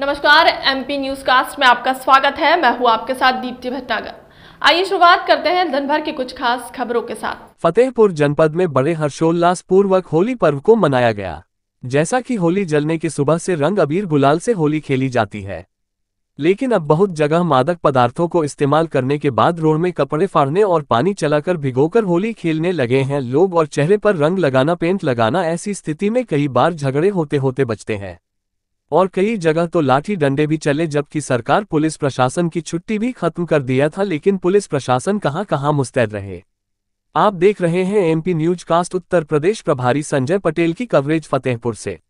नमस्कार MP news cast में आपका स्वागत है मैं हूँ आपके साथ दीप्ति भट्टागर आइए शुरुआत करते हैं दिनभर की कुछ खास खबरों के साथ फतेहपुर जनपद में बड़े हर्षोल्लास पूर्वक होली पर्व को मनाया गया जैसा कि होली जलने की सुबह से रंग अबीर गुलाल से होली खेली जाती है लेकिन अब बहुत जगह मादक पदार्थों को इस्तेमाल करने के बाद रोड में कपड़े फाड़ने और पानी चलाकर भिगोकर होली खेलने लगे हैं लोग और चेहरे पर रंग लगाना पेंट लगाना ऐसी स्थिति में कई बार झगड़े होते होते बचते हैं और कई जगह तो लाठी डंडे भी चले जबकि सरकार पुलिस प्रशासन की छुट्टी भी खत्म कर दिया था लेकिन पुलिस प्रशासन कहां कहां मुस्तैद रहे आप देख रहे हैं MP newscast Uttar Pradesh प्रभारी संजय पटेल की कवरेज फतेहपुर से